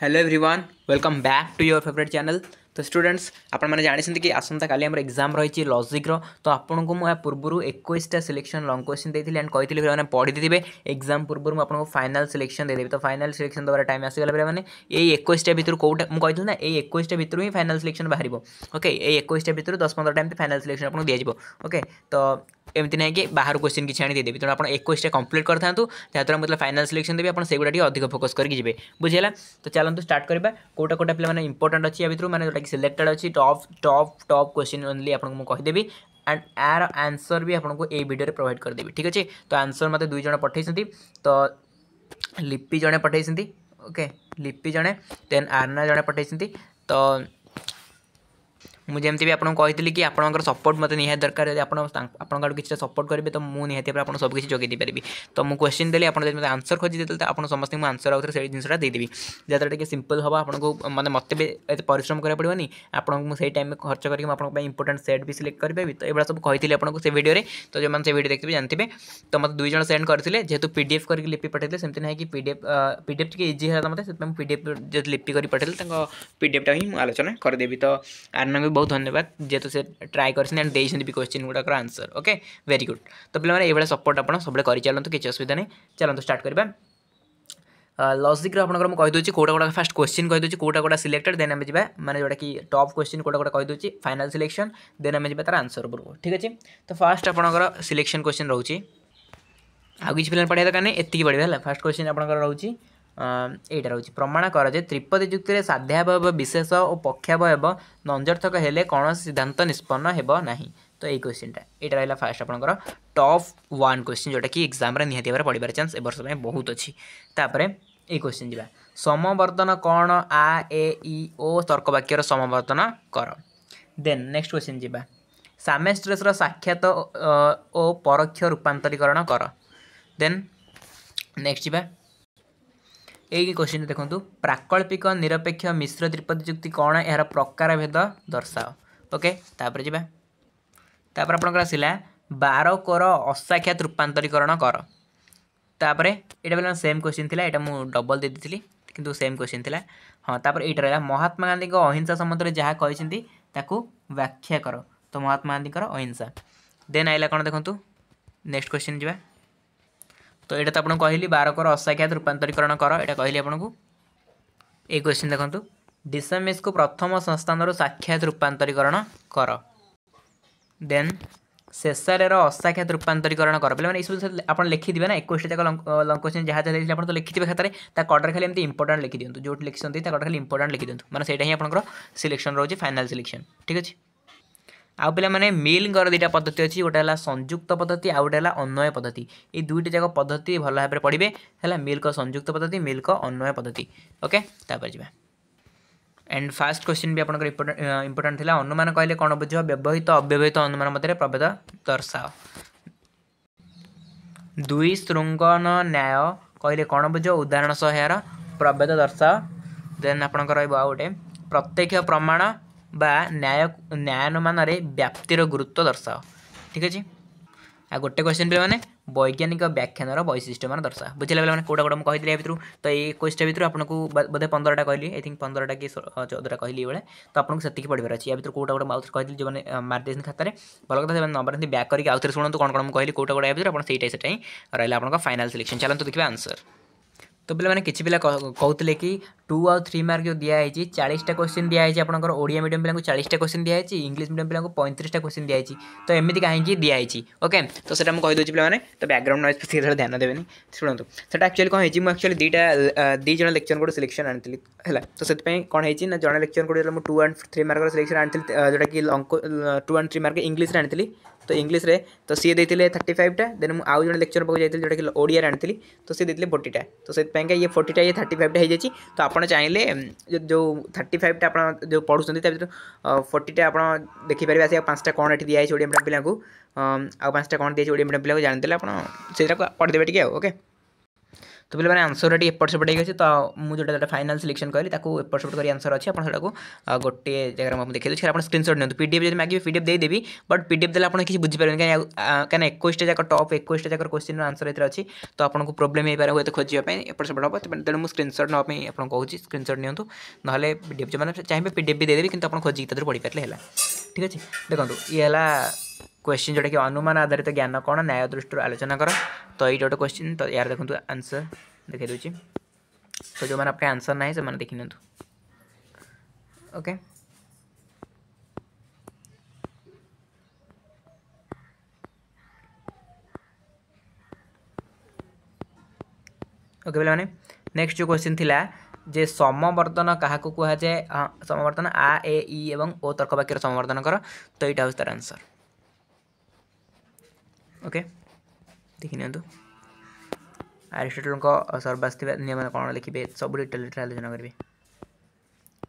hello everyone welcome back to your favourite channel तो students आपने जानते कि आसंता काली आम एक्जाम रही लजिक्र तो आपको मुझे पूर्व एक सिलेक्शन लंग क्वेश्चन देती एंड कही पे पढ़ी एक्जाम पूर्व मुझे फाइनाल सिलेक्शन देदेवि तो फाइनाल सिलेक्शन द्वारा टाइम आस पे मैंने एकटा भितर कौटा मुझे ना ये एकटा भितर ही फाइनाल सिलेक्शन बाहर ओके ये एकटा भितर दस पंद्रह टाइम फाइनाल सिलेक्शन आपको दिजाव ओके तो ଏମିତି ନାହିଁ କି ବାହାରୁ କ୍ୱେଶ୍ଚିନ୍ କିଛି ଆଣି ଦେଇଦେବି ତେଣୁ ଆପଣ ଏକୋଇଶଟା କମ୍ପ୍ଲିଟ୍ କରିଥାନ୍ତୁ ଯାହାଦ୍ୱାରା ମୁଁ ଯେତେବେଳେ ଫାଇନାଲ୍ ସିଲେକ୍ସନ୍ ଦେବି ଆପଣ ସେଗୁଡ଼ା ଟିକେ ଅଧିକ ଫୋକସ୍ କରିକି ଯିବେ ବୁଝିହେଲା ତ ଚାଲନ୍ତୁ ଷ୍ଟାର୍ଟ କରିବା କେଉଁଟା କେଉଁଟା ପିଲାମାନେ ଇମ୍ପୋର୍ଟାଣ୍ଟ ଅଛି ୟା ଭିତରୁ ମାନେ ଯେଉଁଟାକି ସିଲେକ୍ଟେଡ୍ ଅଛି top top top question only ଆପଣଙ୍କୁ ମୁଁ କହିଦେବି ଆଣ୍ଡ ଏହାର ଆନ୍ସର୍ ବି ଆପଣଙ୍କୁ ଏଇ ଭିଡ଼ିଓରେ ପ୍ରୋଭାଇଡ଼ କରିଦେବି ଠିକ୍ ଅଛି ତ ଆନ୍ସର୍ ମୋତେ ଦୁଇ ଜଣ ପଠାଇଛନ୍ତି ତ ଲିପି ଜଣେ ପଠାଇଛନ୍ତି ଓକେ ଲିପି ଜଣେ ଦେନ୍ ଆର୍ନା ଜଣେ ପଠାଇଛନ୍ତି ତ मुझे भी आपको कही कि आप सपोर्ट मतलब निहत दरकार आपको किसी सपोर्ट करेंगे तो मुझे निहत आप सब किसी जगह देपरि तो मुझ क्वेश्चन देली आप मतलब आंसर खोजी देते तो आप समस्त मुझे आंसर आगे से जिसटा देदेवी जहाँ टे सिंपल हम आपको मैंने मत भी पिश्रम करा पड़ोन आपको मुझे टाइम में खर्च करके आपको इंपोर्टां सेट भी सिलेक्ट करेंगे तो यहाँ सब कही आपको से भिडियो तो जो मैंने से भिडियो देखते जानते हैं तो मतलब दुईज सेंड करते जेहतु पी डी एफ करके लिपि पठाते सेमती ना कि पीडफ पीडफ टी इजी है मतलब से पीडफ जो लिपि कर पठाते पीडफ्टा ही आलोचना करदेवी तो आर ବହୁତ ଧନ୍ୟବାଦ ଯେହେତୁ ସେ ଟ୍ରାଏ କରିଛନ୍ତି ଆଣ୍ଡ ଦେଇଛନ୍ତି ବି କ୍ୱେଶ୍ଚିନ୍ ଗୁଡ଼ାକର ଆନ୍ସର ଓକେ ଭେରି ଗୁଡ୍ ତ ପିଲାମାନେ ଏଇଭଳିଆ ସପୋର୍ଟ ଆପଣ ସବୁବେଳେ କରିଚାଲନ୍ତୁ କିଛି ଅସୁବିଧା ନାହିଁ ଚାଲନ୍ତୁ ଷ୍ଟାର୍ଟ କରିବା ଲଜିକ୍ରେ ଆପଣଙ୍କର ମୁଁ କହିଦେଉଛି କେଉଁଟା କେଉଁଟା ଫାଷ୍ଟ କ୍ୱେଶ୍ଚିନ୍ କହିଦେଉଛି କେଉଁଟା କେଉଁଟା ସିଲେକ୍ଟେଡ଼ ଦେନ୍ ଆମେ ଯିବା ମାନେ ଯେଉଁଟାକି ଟପ୍ କ୍ୱେଶ୍ଚିନ୍ କେଉଁଟା କେଉଁଟା କହିଦେଉଛି ଫାଇନାଲ୍ ସିଲେକ୍ସନ୍ ଦେନ୍ ଆମେ ଯିବା ତା'ର ଆନ୍ସର ଉପରକୁ ଠିକ୍ ଅଛି ତ ଫାଷ୍ଟ ଆପଣଙ୍କର ସିଲେକ୍ସନ୍ କ୍ୱେଶ୍ଚିନ୍ ରହୁଛି ଆଉ କିଛି ପିଲାମାନେ ପଢ଼ିବା ଦରକାର ନାହିଁ ଏତିକି ପଢ଼ିବେ ହେଲା ଫାଷ୍ଟ କ୍ୱେଶ୍ଚିନ୍ ଆପଣଙ୍କର ରହୁଛି এইটা রয়েছে প্রমাণ কর যে ত্রিপদী যুক্তি সাধ্যাবয়ব বিশেষ ও পক্ষাবয়ব নঞ্জর্থক হলে কোণী সিদ্ধান্ত নিষ্পন্ন হব না তো এই কোশ্চিনটা এইটা রহলা ফার্স্ট আপনার টপ ওয়ান কোশ্চিন যেটা কি এক্সামে নিহতি ভাবে পড়িবার চান্স এবর্ষ বহুত অছি তাপরে এই কোশ্চিন যা সমবর্তন কোণ আ এ ই ও তর্কবাক্যর সমবর্তন কর দেন নেক্সট কোশ্চিন যা ସାମେଷ୍ଟ୍ରେସ୍ର ସାକ୍ଷାତ ଓ ପରୋକ୍ଷ ରୂପାନ୍ତରୀକରଣ କର ଦେନ୍ ନେକ୍ସଟ ଯିବା এই কোশ্ଚିନ୍ দেখন্তু ପ୍ରାକଳ୍ପିକ ନିରପେକ୍ଷ ମିଶ୍ର ତ୍ରିପଦୀ ଯୁକ୍ତି କ'ଣ ଏହାର ପ୍ରକାର ଭେଦ ଦର୍ଶାଅ ଓକେ ତାପରେ ଯିବା ତାପରେ ଆପଣଙ୍କର ଆସିଲା ବାର କୋର ଅସାକ୍ଷାତ ରୂପାନ୍ତରୀକରଣ କର ତାପରେ ଏଇଟା ବୋଲେ ସେମ୍ କୋଶ୍ଚିନ୍ ଥିଲା ଏଇଟା ମୁଁ ଡବଲ୍ ଦେଇଦେଇଥିଲି କିନ୍ତୁ ସେମ୍ କୋଶ୍ଚିନ୍ ଥିଲା ହଁ ତାପରେ ଏଇଟା ରହିଲା ମହାତ୍ମା ଗାନ୍ଧୀଙ୍କ ଅହିଂସା ସମ୍ବନ୍ଧରେ ଯାହା କହିଛନ୍ତି ତାକୁ ବ୍ୟାଖ୍ୟା କର ତ ମହାତ୍ମା ଗାନ୍ଧୀଙ୍କର ଅହିଂସା ଦେନ୍ ଆଇଲା କ'ଣ ଦେଖନ୍ତୁ ନେକ୍ସଟ କୋଶ୍ଚିନ୍ ଯିବା তো এটা তো আপনার কহিলি বারকর অসাক্ষাত রূপান্তরীকরণ কর এটা কহিলি আপনার এই কোশ্চিন দেখুন ডিসএমএসকে প্রথম সংস্থানর সাক্ষাৎ রূপান্তরীকরণ কর দেন ଶେଷରେର ଅସାକ୍ଷାତ ରୂପାନ୍ତରୀକରଣ କର ପିଲାମାନେ ଏସବୁ ଆପଣ ଲେଖିଦେବେ ନା ଏକୋଇଶଟା ଯାକ ଲଙ୍ଗ କ୍ୱେଶ୍ଚିନ୍ ଯାହା ଯାହା ଦେଇଥିଲେ ଆପଣ ତ ଲେଖିଥିବେ ଖାତାରେ ତା କଡ଼ରେ ଖାଲି ଏମିତି ଇମ୍ପୋର୍ଟାଣ୍ଟ ଲେଖିଦିଅନ୍ତୁ ଯେଉଁଠି ଲେଖିଛନ୍ତି ତା କଡ଼ରେ ଖାଲି ଇମ୍ପୋର୍ଟାଣ୍ଟ ଲେଖିଦିଅନ୍ତୁ ମାନେ ସେଇଟା ହିଁ ଆପଣଙ୍କର ସିଲେକ୍ସନ୍ ରହୁଛି ଫାଇନାଲ୍ ସିଲେକ୍ସନ୍ ଠିକ୍ ଅଛି ଆଉ ପିଲାମାନେ ମିଲ୍ଙ୍କର ଦୁଇଟା ପଦ୍ଧତି ଅଛି ଗୋଟେ ହେଲା ସଂଯୁକ୍ତ ପଦ୍ଧତି ଆଉ ଗୋଟେ ହେଲା ଅନ୍ୱୟ ପଦ୍ଧତି ଏଇ ଦୁଇଟି ଯାକ ପଦ୍ଧତି ଭଲ ଭାବରେ ପଢ଼ିବେ ହେଲା ମିଲ୍କ ସଂଯୁକ୍ତ ପଦ୍ଧତି ମିଲ୍କ ଅନ୍ୱୟ ପଦ୍ଧତି ଓକେ ତାପରେ ଯିବା ଆଣ୍ଡ ଫାଷ୍ଟ କ୍ୱେଶ୍ଚିନ୍ ବି ଆପଣଙ୍କର ଇମ୍ପୋର୍ଟାଣ୍ଟ ଥିଲା ଅନୁମାନ କହିଲେ କ'ଣ ବୁଝିବ ବ୍ୟବହିତ ଅବ୍ୟବହିତ ଅନୁମାନ ମଧ୍ୟରେ ପ୍ରଭେଦ ଦର୍ଶାଅ ଦୁଇ ଶୃଙ୍ଗନ ନ୍ୟାୟ କହିଲେ କ'ଣ ବୁଝ ଉଦାହରଣ ସହ ଏହାର ପ୍ରଭେଦ ଦର୍ଶାଅ ଦେନ୍ ଆପଣଙ୍କର ରହିବ ଆଉ ଗୋଟେ ପ୍ରତ୍ୟକ୍ଷ ପ୍ରମାଣ বা ন্যায় ন্ୟାୟାନୁମାନରେ ବ୍ୟାପ୍ତିର ଗୁରୁତ୍ୱ ଦର୍ଶାଅ ଠିକ୍ ଅଛି ଆଉ ଗୋଟେ କ୍ୱେଶ୍ଚିନ୍ ପିଲାମାନେ ବୈଜ୍ଞାନିକ ବ୍ୟାଖ୍ୟାନର ବୈଶିଷ୍ଟ୍ୟମାନ ଦର୍ଶା ବୁଝିଲା ପିଲାମାନେ କେଉଁଟା କେଉଁଟା ମୁଁ କହିଥିଲି ଭିତରୁ ତ ଏଇ କୋଶ୍ଚିଟା ଭିତରୁ ଆପଣଙ୍କୁ ବୋଧେ ପନ୍ଦରଟା କହିଲି ଆଇ ଥିଙ୍କ୍ ପନ୍ଦରଟା କି ଚଉଦଟା କହିଲି ଏଇଭଳିଆ ତ ଆପଣଙ୍କୁ ସେତିକି ପଢ଼ିବାର ଅଛି ୟା ଭିତରୁ କେଉଁଟା ଗୋଟେ ଆଉଥରେ କହିଥିଲି ଯେଉଁମାନେ ମାରିଦେଇଛନ୍ତି ଖାତାରେ ଭଲ କଥା ସେମାନେ ନମ୍ବର ଏମିତି ବ୍ୟାକ୍ କରିକି ଆଉଥରେ ଶୁଣନ୍ତୁ କ'ଣ କ'ଣ ମୁଁ କହିଲି କେଉଁଟା ଗୋଟେ ୟା ଭିତରୁ ଆପଣ ସେଇଟା ସେଟା ହିଁ ରହିଲା ଆପଣଙ୍କ ଫାଇନାଲ୍ ସିଲେକ୍ସନ୍ ଚାଲନ୍ତୁ ଦେଖିବା ଆନ୍ସର୍ तो पे मैंने किसी पिला कहते कि टू आउ थ्री मार्क जो दिखाई चालीसटा क्वेश्चन दिखाई आप मीडियम पिला चालीसा क्वेश्चन दिखाई इंग्लीश मीडियम पिला पैंतीसा क्वेश्चन दिखाई तो एमती कहीं दिखाई ओके तो सीटा मुझे कहीदेज पे तो बैकग्राउंड नॉइज सी थोड़ा ध्यान देवे शुणु से आचुअली कौन है एक्चुअली दुटा दुई जन लेक्चर को सिलेक्शन आनी तो से कौन है ना जन लेक्चर को two and three mark selection आनी जो कि टू आंड थ्री मार्क इंग्लीश्रे आनी तो इंग्लिश रे तो से देतिले 35 টা দেন ম আউ জন লেকচার পড় যাইতে যে কি ওডি আর আনতিলি তো সে দেতিলে 40 টা তো সৈ প্যাংকা ই 40 টা ই 35 টা হই যাইচি তো আপন চাইলে যে যে 35 টা আপন যে পড়ুছନ୍ତି তে 40 টা আপন দেখি পারি আছে পাঁচটা কোণটি দি আছে ওডি এম পিলা কো আ পাঁচটা কোণ দি আছে ওডি এম পিলা কো জানন্তল আপন সেটা পড় দিবা ঠিক আছে ওকে তো ପିଲାମାନେ ଆନ୍ସର୍ଟା ଏପଟ ସେପଟ ହେଇକି ତ ମୁଁ ଯେଉଁଟା ଯେଉଁଟା ଫାଇନାଲ୍ ସିଲେକ୍ସନ୍ କହିଲି ତାକୁ ଏପଟ ସେପଟ କରି ଆନ୍ସର୍ ଅଛି ଆପଣ ସେଟାକୁ ଗୋଟିଏ ଜାଗାରେ ମୁଁ ଦେଖେଇ ଦେଉଛି ଆପଣ ସ୍କ୍ରିନ୍ସଟ୍ ନିଅନ୍ତୁ ପି ଡି ଏଫ୍ ଯଦି ମାଗିବେ ପି ଡି ଏଫ୍ ଦେଇଦେବି ବଟ୍ ପି ଡି ଏଫ୍ ଦେଲେ ଆପଣ କିଛି ବୁଝିପାରିବେନି କାହିଁକି କାହିଁକିନା ଏକୋଇଶଟା ଯାକ ଟପ୍ ଏକୋଇଶଟା ଯାକର କ୍ୱେଶ୍ଚିନ୍ର ଆନ୍ସର୍ ଏଥିରେ ଅଛି ତ ଆପଣଙ୍କୁ ପ୍ରୋବ୍ଲେମ୍ ହେଇପାରେ ହୁଏତ ଖୋଜିବା ପାଇଁ ଏପଟ ସେପଟ ହେବ ତେଣୁ ମୁଁ ସ୍କ୍ରିନ୍ସଟ୍ ନେବା ପାଇଁ ଆପଣଙ୍କୁ କହୁଛି ସ୍କ୍ରିନ୍ସଟ୍ ନିଅନ୍ତୁ ନହେଲେ ପି ଡି ଏଫ୍ ଯେଉଁମାନେ ଚାହିଁବେ ପି ଡି ଏଫ୍ ବି ଦେଇଦେବି କିନ୍ତୁ ଆପଣ ଖୋଜିକି ତା ଦେହରୁ ପଢ଼ିପାରିଲେ ହେଲା ঠিক আছে দেখুন ইয়ে হলা কোশ্চিন যেটা কি অনুমান আধারিত জ্ঞান কোণ ন্যায় দৃষ্টি আলোচনা কর তো এইটা গোটে কোশ্চিন তো এর দেখুন আনসর দেখাই দেছি তো যে আপনার আনসর না সে দেখি নিতু ওকে ओके okay, पे मैंने नेक्स्ट जो क्वेश्चन थी যে সমবর্তন কাহাকে কুহযায়ে সমবর্তন আ এ ই এবং ও তর্কবাক্যর সমবর্তন কর তো এইটা হচ্ছে তার আনসর ওকে দেখি নিহত ଆରିଷ୍ଟଟଲଙ୍କ ସର୍ବାସ୍ଥିବା ନିୟମନ କ'ଣ ଲେଖିବେ ସବୁ ଡିଟେଲରେ ଆଲୋଚନା କରିବେ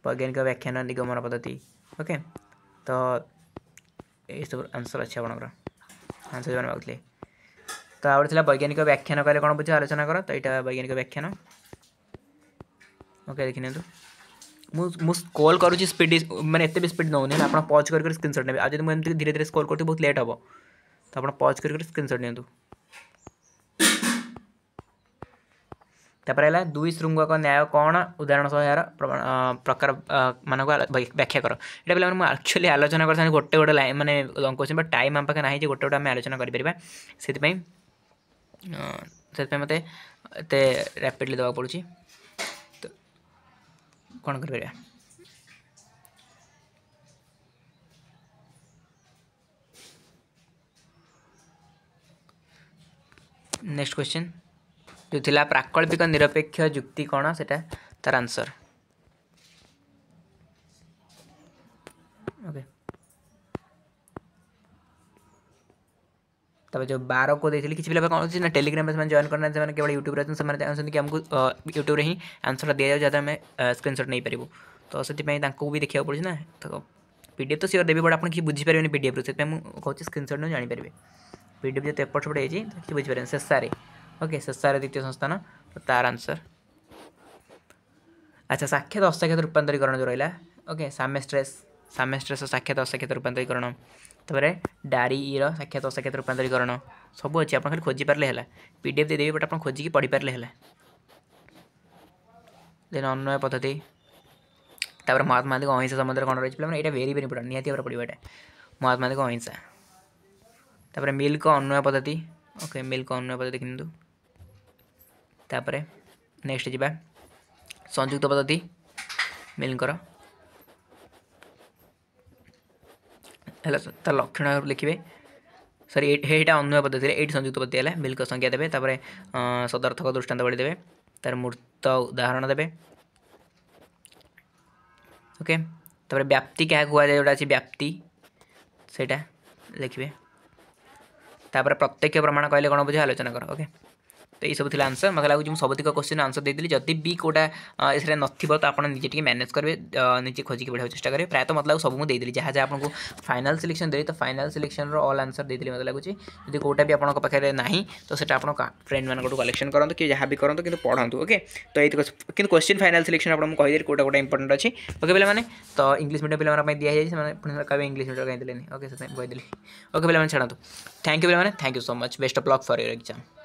ବୈଜ୍ଞାନିକ ବ୍ୟାଖ୍ୟାନ ନିଗମନ ପଦ୍ଧତି ଓକେ ତ ଏସବୁ ଆନ୍ସର୍ ଅଛି ଆପଣଙ୍କର ଆନ୍ସର୍ ଯେଉଁମାନେ ମାଗୁଥିଲେ ତ ଆଉ ଗୋଟେ ଥିଲା ବୈଜ୍ଞାନିକ ବ୍ୟାଖ୍ୟାନ କହିଲେ କ'ଣ ବୁଝ ଆଲୋଚନା କର ତ ଏଇଟା ବୈଜ୍ଞାନିକ ବ୍ୟାଖ୍ୟାନ ओके देखने मुल करुँच स्पीड मैंने भी स्पीड नौनी आप पज कर स्क्रीनसट ने आदि मुझे धीरे धीरे स्कोल करती बहुत लेट हे तो आप पज कर स्क्रीनशट नि तपा दुई श्रृंग न्याय कौन उदाहरण सह यार प्रकार मान व्याख्या कर ये पे मुझे आकचुअली आलोचना करते गोटे गोटे लाइन मैंने लंग क्वेश्चन बट टाइम आम पाखे ना गोटे गोटे आम आलोचना करें से मत रैपिडली पड़ी କ'ଣ କରିପାରିବା ନେକ୍ସଟ କ୍ୱେଶ୍ଚିନ୍ ଯେଉଁ ଥିଲା ପ୍ରାକଳ୍ପିକ ନିରପେକ୍ଷ ଯୁକ୍ତି କ'ଣ ସେଇଟା ତାର ଆନ୍ସର୍ ଓକେ तब जो बार को देखे किसी भी कौन सी ना टेलीग्राम पर जॉइन करना से केवल यूट्यूब से चाहते कि आमको यूट्यूब हिं आंसर दिया जाए जहाँ स्क्रीनशॉट नहीं पारू तो से भी देखा पड़े ना तो पीडीएफ तो सियोर देवी बट आप किसी बुझीपारे पीडीएफ से तो कहे स्क्रीनसट नहीं जापर पीडीएफ जो एपट सेपट होती किसी बुझीपारे शेषारे ओके शेषारे द्वितीय संस्थान तो तार आंसर अच्छा साक्षात तो असाक्षात तो रूपांतरीकरण जो रहा ओके स्ट्रेस सामेस्ट्रेस साक्षात असाक्षात रूपातरीकरण तपर डारी साक्षात असाक्षात रूपातरीकरण सब अच्छे आप खाली खोजिपारे पी डी एफ देदेवे बट आप खोजिक पढ़ीपारे देन अन्वय पद्धति तपर महात्मा गांधी अहिंसा संबंध में कौन रही है यहाँ वेरी वेरी इंपोर्टा निहत पढ़ा महात्मा गांधी अहिंसा तापर मिल्क अन्वय पद्धति ओके मिल्क अन्वय पद्धति कि नेक्स्ट जा संयुक्त पद्धति मिल्कर तर लक्षण लिखे सरी हेटा अन्वय पद्धति ये संयुक्त पद्धति है मिल्क संख्या देते हैं सदर्थक दृष्टांत बढ़ी देते तार मूर्त उदाहरण देते ओके व्याप्ति क्या कहुए जो व्याप्ति से लिखे तापर प्रत्यक्ष प्रमाण कहले कौन बुझे आलोचना कर ओके तो ये सब आंसर मतलब लगे मुझे सबुदिक क्वेश्चन आंसर दी जब भी कौटा इस नाँ निजे मैनेज करेंगे निजे खोजिक बढ़ावे चेस्ट करेंगे प्रायत मतलब सब मुझे जहाँ जहाँ आपको फाइनाल सिलेक्शन दे तो फाइनाल सिलेक्शन रल आंसर देदेली मतलब लगे जी कौटा भी आप तो सब फ्रेंड मैं कलेक्शन करते कि जहाँ भी करूँ कि पढ़ाँ ओके तो ये कि क्वेश्चन फाइनाल सिलेक्शन आपको कहीदे कौटा कौटा इंपोर्टेंट अच्छी ओके पे मैंने तो इंग्लिश मीडियम पे मैं दिखाई से कहे इंग्लिश मीडियम कहीं ओके कहीदी ओके पे छाड़ू थैंक यू पे thank you so much best of luck for your exam